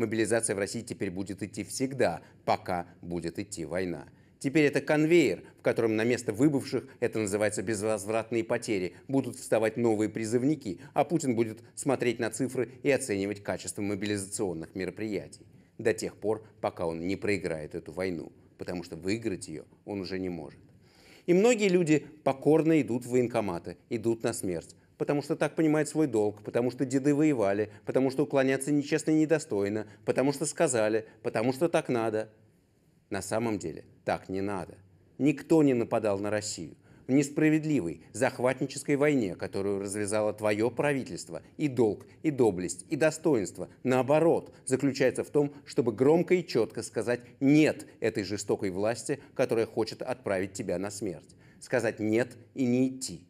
Мобилизация в России теперь будет идти всегда, пока будет идти война. Теперь это конвейер, в котором на место выбывших, это называется безвозвратные потери, будут вставать новые призывники, а Путин будет смотреть на цифры и оценивать качество мобилизационных мероприятий. До тех пор, пока он не проиграет эту войну, потому что выиграть ее он уже не может. И многие люди покорно идут в военкоматы, идут на смерть, потому что так понимает свой долг, потому что деды воевали, потому что уклоняться нечестно и недостойно, потому что сказали, потому что так надо. На самом деле так не надо. Никто не нападал на Россию. В несправедливой, захватнической войне, которую развязало твое правительство, и долг, и доблесть, и достоинство, наоборот, заключается в том, чтобы громко и четко сказать «нет» этой жестокой власти, которая хочет отправить тебя на смерть. Сказать «нет» и не идти –